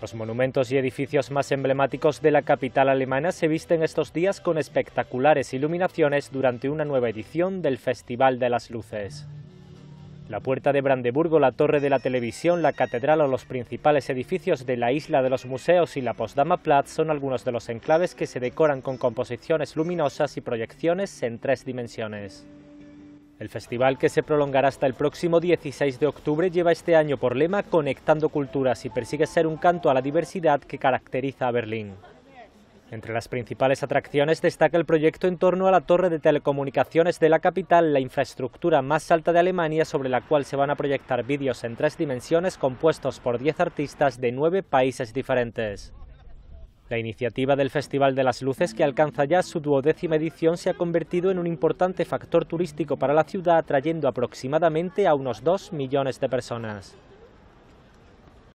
Los monumentos y edificios más emblemáticos de la capital alemana se visten estos días con espectaculares iluminaciones durante una nueva edición del Festival de las Luces. La Puerta de Brandeburgo, la Torre de la Televisión, la Catedral o los principales edificios de la Isla de los Museos y la postdama Platz son algunos de los enclaves que se decoran con composiciones luminosas y proyecciones en tres dimensiones. El festival, que se prolongará hasta el próximo 16 de octubre, lleva este año por lema Conectando Culturas y persigue ser un canto a la diversidad que caracteriza a Berlín. Entre las principales atracciones destaca el proyecto en torno a la torre de telecomunicaciones de la capital, la infraestructura más alta de Alemania sobre la cual se van a proyectar vídeos en tres dimensiones compuestos por 10 artistas de nueve países diferentes. La iniciativa del Festival de las Luces, que alcanza ya su duodécima edición, se ha convertido en un importante factor turístico para la ciudad, atrayendo aproximadamente a unos 2 millones de personas.